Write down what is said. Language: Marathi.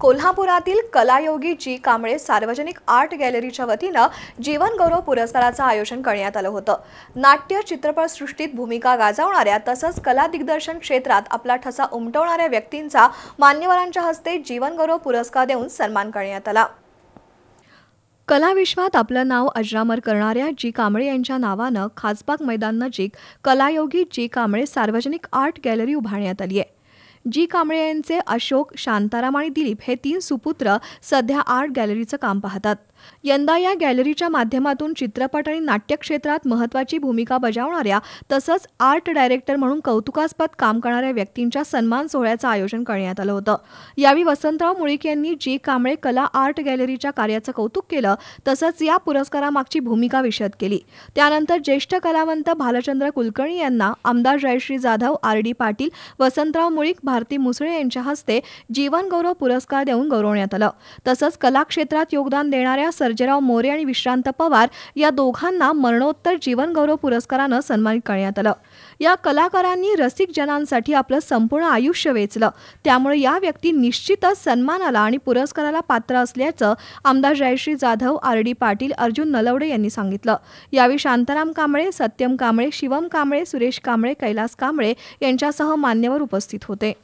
कोल्हापुरातील कलायोगी जी कांबळे सार्वजनिक आर्ट गॅलरीच्या वतीनं जीवनगौरव पुरस्काराचं आयोजन करण्यात आलं होतं नाट्य चित्रपटसृष्टीत भूमिका गाजवणाऱ्या तसंच कला दिग्दर्शन क्षेत्रात आपला ठसा उमटवणाऱ्या व्यक्तींचा मान्यवरांच्या हस्ते जीवनगौरव पुरस्कार देऊन सन्मान करण्यात आला कलाविश्वात आपलं नाव अजरामर करणाऱ्या जी कांबळे यांच्या नावानं खासबाग मैदान नजीक कलायोगी जी कांबळे सार्वजनिक आर्ट गॅलरी उभारण्यात आली आहे जी कांबळे यांचे अशोक शांताराम आणि दिलीप हे तीन सुपुत्र सध्या आर्ट गॅलरीचं काम पाहतात यंदा या गॅलरीच्या माध्यमातून चित्रपट आणि नाट्य क्षेत्रात महत्त्वाची भूमिका बजावणाऱ्या तसंच आर्ट डायरेक्टर म्हणून कौतुकास्पद काम करणाऱ्या व्यक्तींच्या सन्मान सोहळ्याचं आयोजन करण्यात आलं होतं यावेळी वसंतराव मुळीक यांनी जी कांबळे कला आर्ट गॅलरीच्या कार्याचं कौतुक केलं तसंच या पुरस्कारामागची भूमिका विशद केली त्यानंतर ज्येष्ठ कलावंत भालचंद्र कुलकर्णी यांना आमदार जयश्री जाधव आर डी पाटील वसंतराव मुळीक भारती मुसळे यांच्या हस्ते जीवनगौरव पुरस्कार देऊन गौरवण्यात आलं तसंच कला क्षेत्रात योगदान देणाऱ्या सर्जेराव मोरे आणि विश्रांत पवार या दोघांना मरणोत्तर जीवनगौरव पुरस्कारानं सन्मानित करण्यात आलं या कलाकारांनी रसिक जनांसाठी आपलं संपूर्ण आयुष्य वेचलं त्यामुळे या व्यक्ती निश्चितच सन्मानाला आणि पुरस्काराला पात्र असल्याचं आमदार जयश्री जाधव आर डी पाटील अर्जुन नलवडे यांनी सांगितलं यावेळी शांताराम कांबळे सत्यम कांबळे शिवम कांबळे सुरेश कांबळे कैलास कांबळे यांच्यासह मान्यवर उपस्थित होते